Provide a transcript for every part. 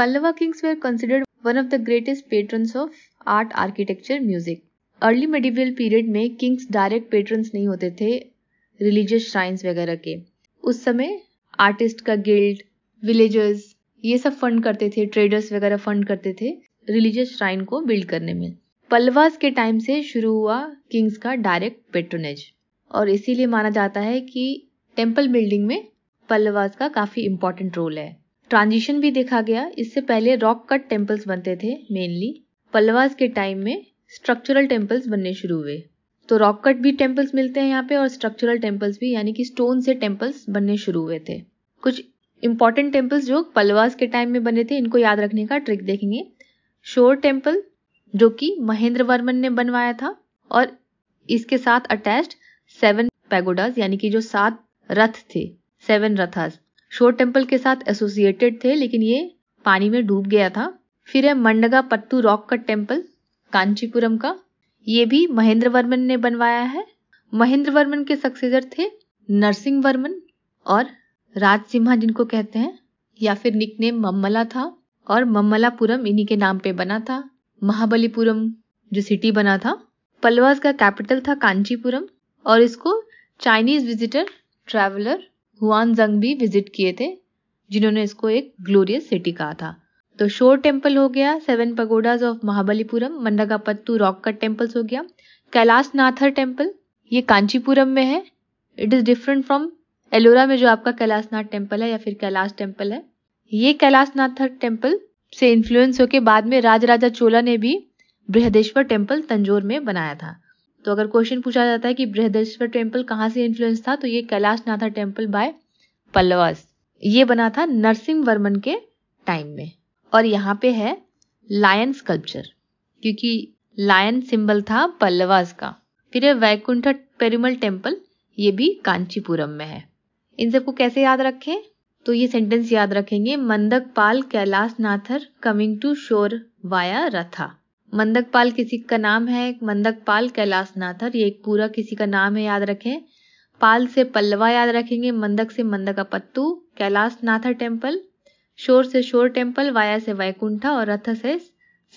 Pallava kings were considered one of the greatest patrons of art architecture music early medieval period में kings direct patrons नहीं होते थे religious shrines वगैरह के उस समय आर्टिस्ट का गिल्ड विलेजर्स ये सब फंड करते थे ट्रेडर्स वगैरह फंड करते थे रिलीजियस श्राइन को बिल्ड करने में पल्लवास के टाइम से शुरू हुआ किंग्स का डायरेक्ट पेट्रोनेज और इसीलिए माना जाता है कि टेम्पल बिल्डिंग में पल्लवास का काफ़ी इम्पोर्टेंट रोल है ट्रांजिशन भी देखा गया इससे पहले रॉक कट टेम्पल्स बनते थे मेनली पल्लवास के टाइम में स्ट्रक्चरल टेम्पल्स बनने शुरू हुए तो रॉक कट भी टेम्पल्स मिलते हैं यहाँ पे और स्ट्रक्चरल टेम्पल्स भी यानी कि स्टोन से टेम्पल्स बनने शुरू हुए थे कुछ इंपॉर्टेंट टेम्पल्स जो पलवास के टाइम में बने थे इनको याद रखने का ट्रिक देखेंगे शोर टेम्पल जो कि महेंद्र वर्मन ने बनवाया था और इसके साथ अटैच्ड सेवन पैगोडास यानी कि जो सात रथ थे सेवन रथास शोर टेम्पल के साथ एसोसिएटेड थे लेकिन ये पानी में डूब गया था फिर है मंडगा पत्तू रॉक का टेम्पल कांचीपुरम का ये भी महेंद्र वर्मन ने बनवाया है महेंद्र वर्मन के सक्सेसर थे नरसिंह वर्मन और राज सिम्हा जिनको कहते हैं या फिर निकनेम मम्मला था और मम्मलापुरम इन्हीं के नाम पे बना था महाबलीपुरम जो सिटी बना था पलवास का कैपिटल था कांचीपुरम और इसको चाइनीज विजिटर ट्रैवलर हुआन जंग भी विजिट किए थे जिन्होंने इसको एक ग्लोरियस सिटी कहा था तो शोर टेम्पल हो गया seven pagodas of Mahabalipuram Mandagapattu rock cut temples हो गया कैलाश नाथर टेम्पल ये कांचीपुरम में है it is different from Ellora में जो आपका कैलाशनाथ टेम्पल है या फिर कैलाश टेम्पल है ये कैलाश नाथर टेम्पल से इन्फ्लुएंस होकर बाद में राजराजा चोला ने भी बृहदेश्वर टेम्पल तंजोर में बनाया था तो अगर क्वेश्चन पूछा जाता है कि बृहदेश्वर टेम्पल कहाँ से इन्फ्लुएंस था तो ये कैलाशनाथा टेम्पल बाय पल्लवास ये बना था नरसिंह वर्मन के टाइम में और यहाँ पे है लायन स्कल्पचर क्योंकि लायन सिंबल था पल्लवास का फिर है वैकुंठ पेरिमल टेम्पल ये भी कांचीपुरम में है इन सबको कैसे याद रखें तो ये सेंटेंस याद रखेंगे Mandakpal Kailasanathar coming to shore via Ratha Mandakpal किसी का नाम है मंदकपाल नाथर ये एक पूरा किसी का नाम है याद रखें पाल से पल्लवा याद रखेंगे मंदक से पत्तू कैलाश नाथर टेम्पल शोर से शोर टेम्पल वाया से वैकुंठा और रथ से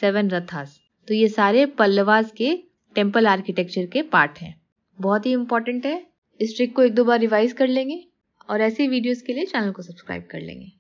सेवन रथास तो ये सारे पल्लवास के टेम्पल आर्किटेक्चर के पार्ट हैं बहुत ही इंपॉर्टेंट है इस ट्रिक को एक दो बार रिवाइज कर लेंगे और ऐसे वीडियोस के लिए चैनल को सब्सक्राइब कर लेंगे